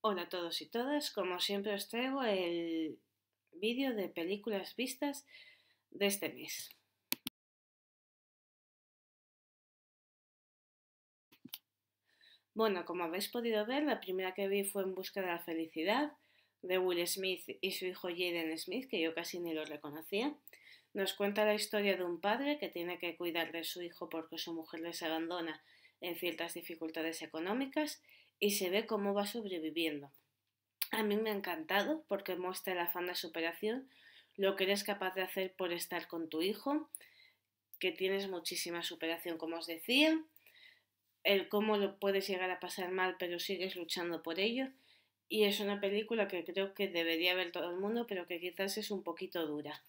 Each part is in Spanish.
Hola a todos y todas, como siempre os traigo el vídeo de películas vistas de este mes. Bueno, como habéis podido ver, la primera que vi fue En busca de la felicidad de Will Smith y su hijo Jaden Smith, que yo casi ni lo reconocía. Nos cuenta la historia de un padre que tiene que cuidar de su hijo porque su mujer les abandona en ciertas dificultades económicas y se ve cómo va sobreviviendo. A mí me ha encantado porque muestra el afán de superación, lo que eres capaz de hacer por estar con tu hijo, que tienes muchísima superación, como os decía, el cómo lo puedes llegar a pasar mal, pero sigues luchando por ello. Y es una película que creo que debería ver todo el mundo, pero que quizás es un poquito dura.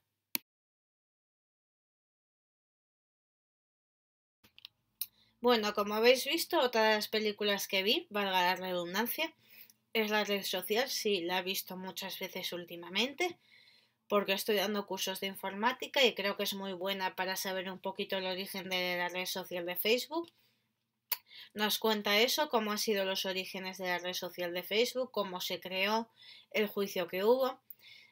Bueno, como habéis visto, otra de las películas que vi, valga la redundancia, es la red social. Sí, la he visto muchas veces últimamente, porque estoy dando cursos de informática y creo que es muy buena para saber un poquito el origen de la red social de Facebook. Nos cuenta eso, cómo han sido los orígenes de la red social de Facebook, cómo se creó, el juicio que hubo.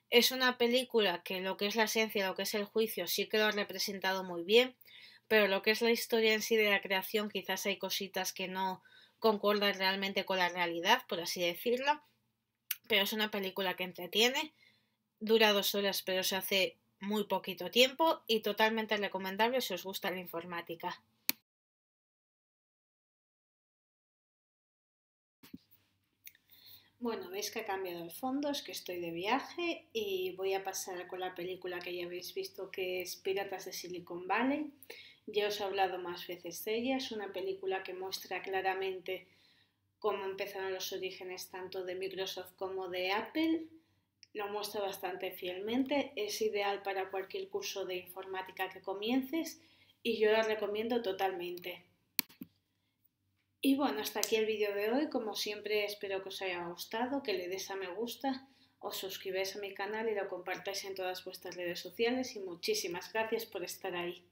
Es una película que lo que es la esencia, lo que es el juicio, sí que lo ha representado muy bien pero lo que es la historia en sí de la creación, quizás hay cositas que no concordan realmente con la realidad, por así decirlo, pero es una película que entretiene, dura dos horas, pero se hace muy poquito tiempo y totalmente recomendable si os gusta la informática. Bueno, veis que ha cambiado el fondo, es que estoy de viaje y voy a pasar con la película que ya habéis visto que es Piratas de Silicon Valley. Ya os he hablado más veces de ella, es una película que muestra claramente cómo empezaron los orígenes tanto de Microsoft como de Apple. Lo muestra bastante fielmente, es ideal para cualquier curso de informática que comiences y yo la recomiendo totalmente. Y bueno, hasta aquí el vídeo de hoy. Como siempre, espero que os haya gustado, que le des a me gusta, os suscribáis a mi canal y lo compartáis en todas vuestras redes sociales. Y muchísimas gracias por estar ahí.